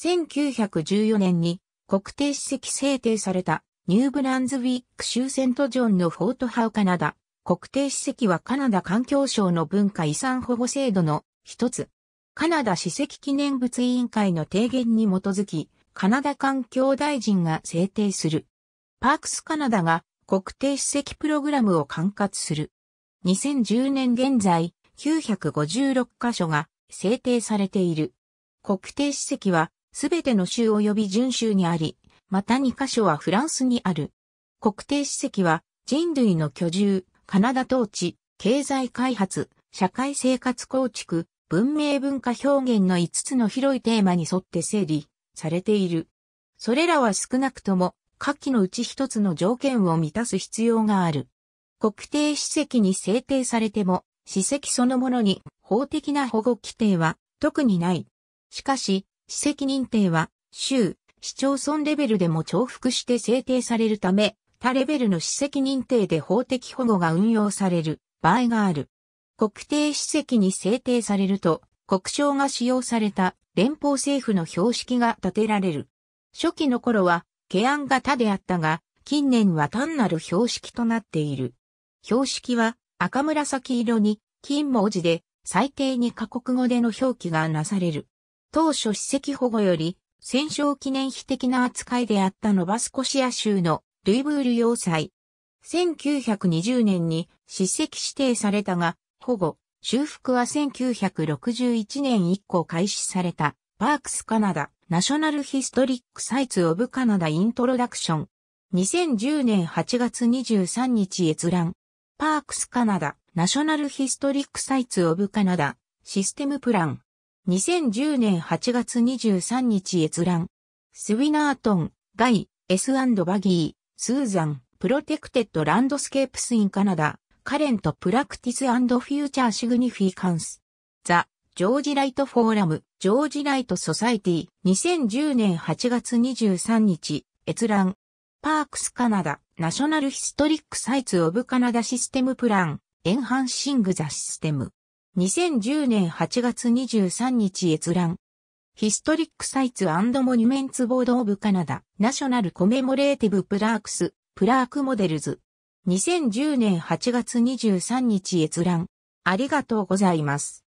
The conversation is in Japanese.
1914年に国定史跡制定されたニューブランズウィック州セントジョンのフォートハウカナダ。国定史跡はカナダ環境省の文化遺産保護制度の一つ。カナダ史跡記念物委員会の提言に基づき、カナダ環境大臣が制定する。パークスカナダが国定史跡プログラムを管轄する。2010年現在、956箇所が制定されている。国定史跡はすべての州及び準州にあり、また2カ所はフランスにある。国定史跡は人類の居住、カナダ統治、経済開発、社会生活構築、文明文化表現の5つの広いテーマに沿って整理されている。それらは少なくとも下記のうち1つの条件を満たす必要がある。国定史跡に制定されても史跡そのものに法的な保護規定は特にない。しかし、史跡認定は、州、市町村レベルでも重複して制定されるため、他レベルの史跡認定で法的保護が運用される場合がある。国定史跡に制定されると、国章が使用された連邦政府の標識が立てられる。初期の頃は、ケアン型であったが、近年は単なる標識となっている。標識は赤紫色に金文字で最低に過国語での表記がなされる。当初史跡保護より、戦勝記念碑的な扱いであったノバスコシア州のルイブール要塞。1920年に史跡指定されたが、保護、修復は1961年以降開始された、パークスカナダ、ナショナルヒストリックサイツオブカナダイントロダクション。2010年8月23日閲覧。パークスカナダ、ナショナルヒストリックサイツオブカナダ、システムプラン。2010年8月23日閲覧。スウィナートン、ガイ、エドバギー、スーザン、プロテクテッドランドスケープスインカナダ、カレントプラクティスフューチャーシグニフィカンス。ザ、ジョージライトフォーラム、ジョージライトソサイティ、2010年8月23日、閲覧。パークスカナダ、ナショナルヒストリックサイツオブカナダシステムプラン、エンハンシングザシステム。2010年8月23日閲覧。ヒストリックサイツモニュメンツボードオブカナダ、ナショナルコメモレーティブプラークス、プラークモデルズ。2010年8月23日閲覧。ありがとうございます。